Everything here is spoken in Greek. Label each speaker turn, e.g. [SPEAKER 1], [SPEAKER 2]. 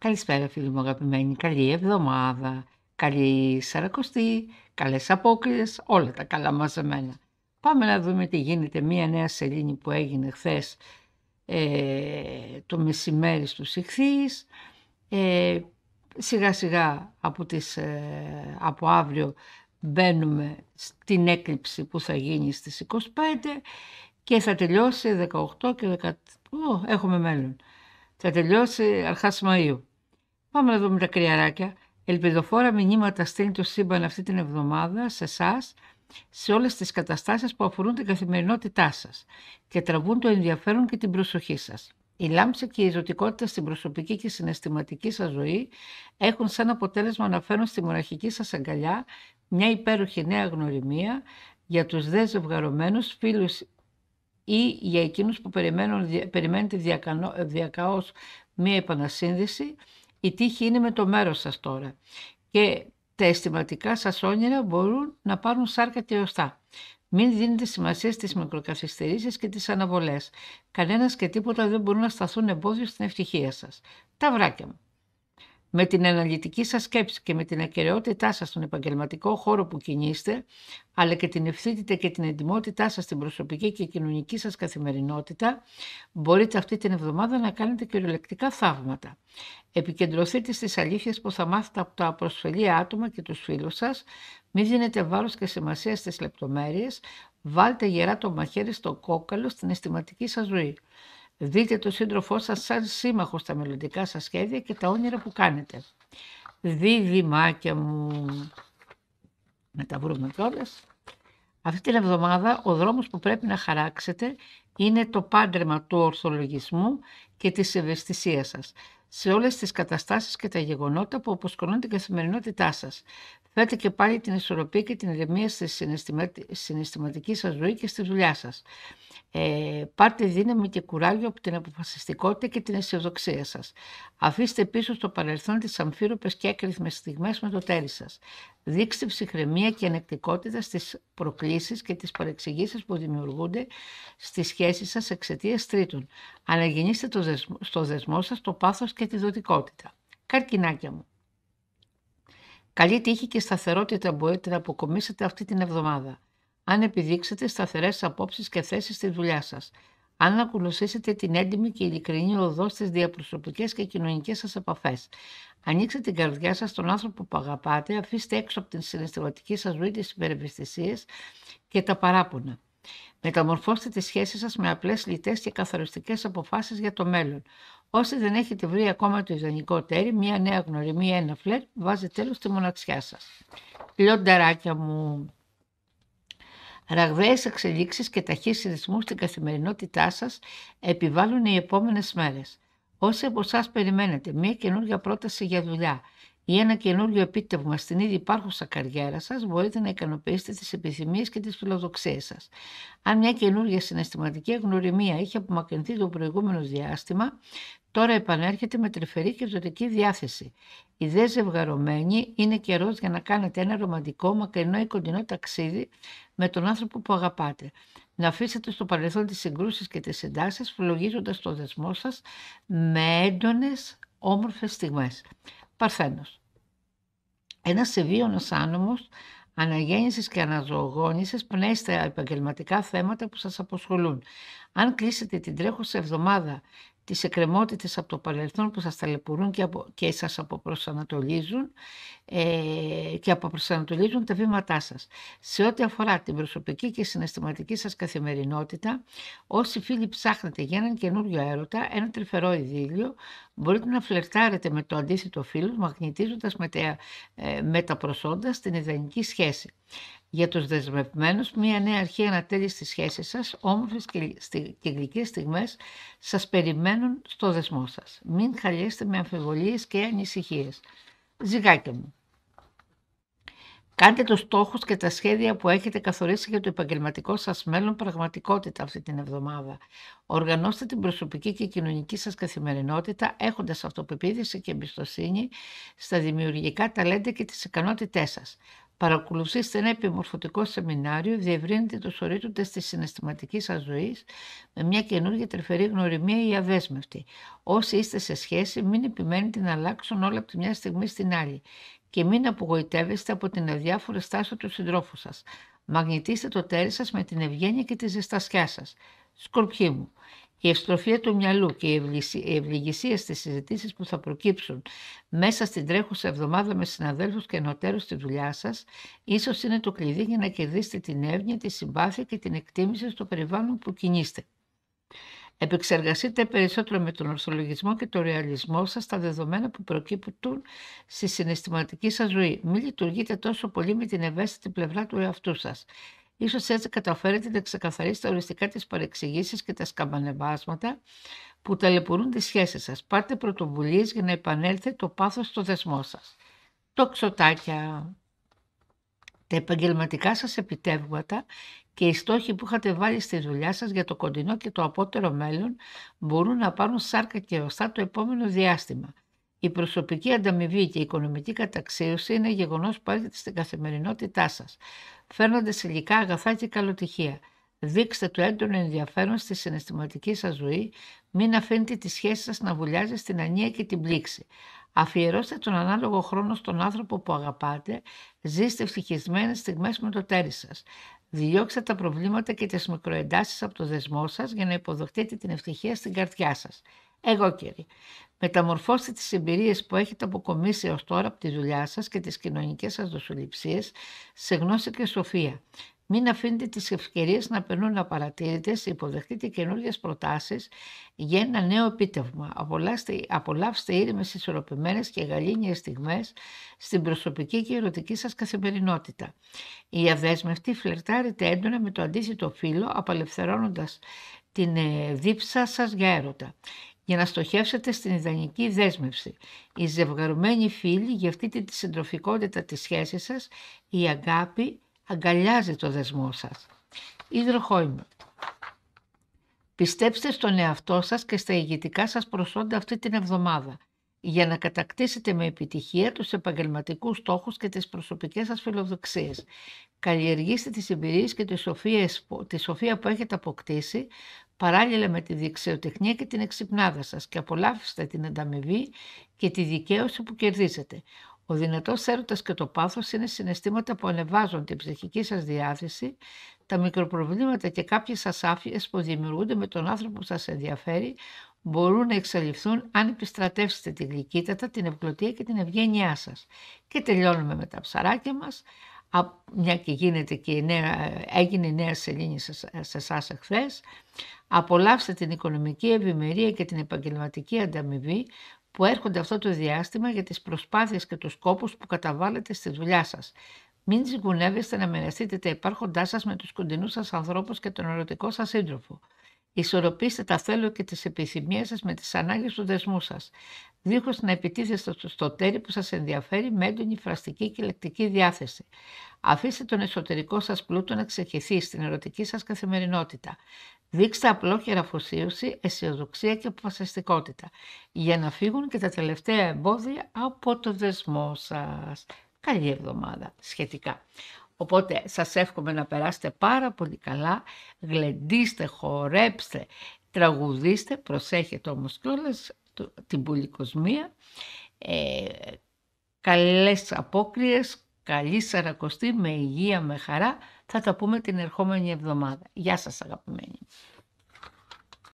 [SPEAKER 1] Καλησπέρα φίλοι μου αγαπημένοι, καλή εβδομάδα, καλή σαρακοστή, καλές απόκριες, όλα τα καλά μαζεμένα. Πάμε να δούμε τι γίνεται. Μία νέα σελήνη που έγινε χθες ε, το μεσημέρι στους ηχθείς. Ε, σιγά σιγά από, τις, ε, από αύριο μπαίνουμε στην έκλειψη που θα γίνει στις 25 και θα τελειώσει 18 και 18... Ω, έχουμε μέλλον. Θα τελειώσει αρχάς Μαΐου. Πάμε να δούμε τα κρυαράκια. Ελπιδοφόρα μηνύματα στέλνει το σύμπαν αυτή την εβδομάδα σε εσάς, σε όλες τις καταστάσεις που αφορούν την καθημερινότητά σας και τραβούν το ενδιαφέρον και την προσοχή σας. Η λάμψη και η ζωτικότητα στην προσωπική και συναισθηματική σας ζωή έχουν σαν αποτέλεσμα να φέρουν στη μοναχική σας αγκαλιά μια υπέροχη νέα γνωριμία για τους δε ζευγαρωμένους φίλους ή για εκείνους που περιμένουν, περιμένετε διακαώς μια επανασύνδεση η τύχη είναι με το μέρος σας τώρα και τα αισθηματικά σας όνειρα μπορούν να πάρουν σάρκα και οστά. Μην δίνετε σημασία στις μικροκαθυστερήσεις και τις αναβολές. Κανένας και τίποτα δεν μπορούν να σταθούν εμπόδιο στην ευτυχία σας. Τα βράκια μου με την αναλυτική σας σκέψη και με την ακαιρεότητά σας στον επαγγελματικό χώρο που κινείστε, αλλά και την ευθύτητα και την εντιμότητά σας στην προσωπική και κοινωνική σας καθημερινότητα, μπορείτε αυτή την εβδομάδα να κάνετε κυριολεκτικά θαύματα. Επικεντρωθείτε στις αλήθειες που θα μάθετε από τα προσφελή άτομα και τους φίλους σας, μην δίνετε βάρος και σημασία στις λεπτομέρειες, βάλτε γερά το μαχαίρι στο κόκαλο στην αισθηματική σας ζωή. Δείτε τον σύντροφό σας σαν σύμμαχο στα μελλοντικά σας σχέδια και τα όνειρα που κάνετε. Δίδυμάκια μου, να τα βρούμε κιόλας. Αυτή την εβδομάδα ο δρόμος που πρέπει να χαράξετε είναι το πάντρεμα του ορθολογισμού και της ευαισθησίας σας σε όλες τις καταστάσεις και τα γεγονότα που αποσκονούν την καθημερινότητά σας. Φέρτε και πάλι την ισορροπία και την ηρεμία στη συναισθηματική σας ζωή και στη δουλειά σας. Ε, πάρτε δύναμη και κουράγιο από την αποφασιστικότητα και την αισιοδοξία σας. Αφήστε πίσω στο παρελθόν τις αμφίροπες και έκριθμε στιγμές με το τέρι σας. Δείξτε ψυχραιμία και ανεκτικότητα στις προκλήσεις και τις παρεξηγήσεις που δημιουργούνται στις σχέσεις σας εξαιτίας τρίτων. Αναγεννήστε στο δεσμό σας το πάθος και τη δοτικότητα. Καρκινάκια μου, Καλή τύχη και σταθερότητα μπορείτε να αποκομίσετε αυτή την εβδομάδα. Αν επιδείξετε σταθερές απόψεις και θέσεις στη δουλειά σας. Αν ακολουθήσετε την έντιμη και ειλικρινή οδό στις διαπροσωπικές και κοινωνικές σας επαφές. Ανοίξτε την καρδιά σας στον άνθρωπο που αγαπάτε, αφήστε έξω από την συναισθηματική σας ζωή τις υπερευαισθησίες και τα παράπονα. Μεταμορφώστε τις σχέσεις σας με απλές λιτές και καθοριστικές αποφάσεις για το μέλλον. Όσοι δεν έχετε βρει ακόμα το ιδανικό τέρι, μια νέα γνωριμία, ένα φλερ, βάζει τέλος στη μοναξιά σας. Λιονταράκια μου, Ραγδαίες εξελίξεις και ταχύς συνδυσμούς στην καθημερινότητά σας επιβάλλουν οι επόμενες μέρες. Όσοι από εσάς περιμένετε μια καινούργια πρόταση για δουλειά, ή ένα καινούριο επίτευγμα στην ήδη υπάρχουσα καριέρα σας μπορείτε να ικανοποιήσετε τις επιθυμίες και τις φιλοδοξίες σας. Αν μια καινούργια συναισθηματική γνωριμία είχε απομακρυνθεί το προηγούμενο διάστημα, τώρα επανέρχεται με τρυφερή και ζωτική διάθεση. Οι δε ζευγαρωμένοι είναι καιρός για να κάνετε ένα ρομαντικό, μακρινό ή κοντινό ταξίδι με τον άνθρωπο που αγαπάτε. Να αφήσετε στο παρελθόν τις συγκρούσεις και τις συντάσει, φλογίζοντας το δεσμό σας με έντονες, όμορφες στιγμές. Παρθένος. Ένας ευίωνος άνομο αναγέννησης και αναζωογόνησης στα επαγγελματικά θέματα που σας αποσχολούν. Αν κλείσετε την τρέχουσα εβδομάδα τις εκκρεμότητες από το παρελθόν που σας ταλαιπωρούν και, από, και σας αποπροσανατολίζουν ε, και αποπροσανατολίζουν τα βήματά σας. Σε ό,τι αφορά την προσωπική και συναισθηματική σας καθημερινότητα, όσοι φίλοι ψάχνετε για έναν καινούριο έρωτα, ένα τρυφερό ειδήλιο, μπορείτε να φλερτάρετε με το αντίθετο φίλο, μαγνητίζοντας με τα, ε, με τα προσόντα στην ιδανική σχέση. Για τους δεσμευμένους, μια νέα αρχή ανατέλει στη σχέση σας, όμορφες και γλυκές στιγμές σας περιμένουν στο δεσμό σας. Μην χαλιέστε με αμφιβολίες και ανησυχίες. Ζυγάκια μου. Κάντε τους στόχους και τα σχέδια που έχετε καθορίσει για το επαγγελματικό σας μέλλον πραγματικότητα αυτή την εβδομάδα. Οργανώστε την προσωπική και κοινωνική σας καθημερινότητα έχοντας αυτοπεποίθηση και εμπιστοσύνη στα δημιουργικά ταλέντα και τις ικανότητές σας. Παρακολουθήστε ένα επιμορφωτικό σεμινάριο, διευρύνετε το σωρί της συναισθηματικής σας ζωής με μια καινούργια τρυφερή γνωριμία ή αδέσμευτη. Όσοι είστε σε σχέση, μην επιμένετε να αλλάξουν όλα από τη μια στιγμή στην άλλη και μην απογοητεύεστε από την αδιάφορη στάση του συντρόφου σας. Μαγνητήστε το τέρι σας με την ευγένεια και τη ζεστασιά σας. Σκορπί μου, η ευστροφία του μυαλού και η ευληγησία στις συζητήσεις που θα προκύψουν μέσα στην τρέχουσα εβδομάδα με συναδέλφους και ενωτέρους στη δουλειά σας, ίσως είναι το κλειδί για να κερδίσετε την εύνοια, τη συμπάθεια και την εκτίμηση στο περιβάλλον που κινείστε. Επεξεργαστείτε περισσότερο με τον ορθολογισμό και τον ρεαλισμό σας τα δεδομένα που προκύπτουν στη συναισθηματική σας ζωή. Μην λειτουργείτε τόσο πολύ με την ευαίσθητη πλευρά του εαυτού σας. Ίσως έτσι καταφέρετε να ξεκαθαρίσετε οριστικά τις παρεξηγήσεις και τα σκαμπανεβάσματα που ταλαιπωρούν τις σχέσεις σας. Πάρτε πρωτοβουλίες για να επανέλθετε το πάθος στο δεσμό σας. Τοξοτάκια, τα επαγγελματικά σας επιτεύγματα και οι στόχοι που είχατε βάλει στη δουλειά σας για το κοντινό και το απότερο μέλλον μπορούν να πάρουν σάρκα και οστά το επόμενο διάστημα. Η προσωπική ανταμοιβή και η οικονομική καταξίωση είναι γεγονός που έρχεται στην καθημερινότητά σας. Φέρνονται σε υλικά αγαθά και καλοτυχία. Δείξτε το έντονο ενδιαφέρον στη συναισθηματική σας ζωή, μην αφήνετε τη σχέση σας να βουλιάζει στην ανία και την πλήξη. Αφιερώστε τον ανάλογο χρόνο στον άνθρωπο που αγαπάτε, ζήστε ευτυχισμένες στιγμές με το τέρι σας. Διώξτε τα προβλήματα και τις μικροεντάσεις από το δεσμό σας για να υποδοχτείτε την ευτυχία στην καρδιά σας. Εγώ κύριε, Μεταμορφώστε τις εμπειρίες που έχετε αποκομίσει ως τώρα από τη δουλειά σας και τις κοινωνικές σας δοσοληψίες σε γνώση και σοφία. Μην αφήνετε τις ευκαιρίες να περνούν απαρατήρητες, υποδεχτείτε καινούργιες προτάσεις για ένα νέο επίτευγμα. Απολαύστε, απολαύστε ήρεμες, ισορροπημένες και γαλήνιες στιγμές στην προσωπική και ερωτική σας καθημερινότητα. Η αδέσμευτοι φλερτάρετε έντονα με το αντίθετο φύλλο, απελευθερώνοντας την ε, δίψα σας για έρωτα για να στοχεύσετε στην ιδανική δέσμευση. Οι ζευγαρωμένοι φίλοι αυτή τη συντροφικότητα της σχέσης σας, η αγάπη αγκαλιάζει το δεσμό σας. Ιδροχόημα. Πιστέψτε στον εαυτό σας και στα ηγετικά σας προσόντα αυτή την εβδομάδα για να κατακτήσετε με επιτυχία τους επαγγελματικούς στόχους και τις προσωπικές σας φιλοδοξίες. Καλλιεργήστε τις εμπειρίες και τη σοφία που έχετε αποκτήσει, παράλληλα με τη δεξιοτεχνία και την εξυπνάδα σας και απολαύστε την ανταμοιβή και τη δικαίωση που κερδίζετε. Ο δυνατός έρωτας και το πάθος είναι συναισθήματα που ανεβάζουν την ψυχική σας διάθεση, τα μικροπροβλήματα και κάποιες ασάφειες που δημιουργούνται με τον άνθρωπο που σας ενδιαφέρει μπορούν να εξαλειφθούν αν επιστρατεύσετε την γλυκύτατα, την ευκλωτία και την ευγένειά σας. Και τελειώνουμε με τα ψαράκια μας μια και γίνεται και έγινε η Νέα Σελήνη σε εσάς εχθές, απολαύστε την οικονομική ευημερία και την επαγγελματική ανταμοιβή που έρχονται αυτό το διάστημα για τις προσπάθειες και τους σκόπους που καταβάλλετε στη δουλειά σας. Μην ζυγουνεύεστε να μοιραστείτε τα υπάρχοντά σας με τους κοντινούς σας ανθρώπους και τον ερωτικό σας σύντροφο. Ισορροπήστε τα θέλω και τις επιθυμίες σας με τις ανάγκες του δεσμού σας, δίχως να επιτίθεστε στο τέρι που σας ενδιαφέρει με έντονη φραστική και λεκτική διάθεση. Αφήστε τον εσωτερικό σας πλούτο να ξεχυθεί στην ερωτική σας καθημερινότητα. Δείξτε απλόχερα αφοσίωση, αισιοδοξία και αποφασιστικότητα, για να φύγουν και τα τελευταία εμπόδια από το δεσμό σας. Καλή εβδομάδα σχετικά. Οπότε σας εύχομαι να περάσετε πάρα πολύ καλά, γλεντήστε, χορέψτε, τραγουδίστε, προσέχετε όμως κιόλας την πολυκοσμία. ε, καλές απόκριες, καλή σαρακοστή, με υγεία, με χαρά. Θα τα πούμε την ερχόμενη εβδομάδα. Γεια σας αγαπημένοι.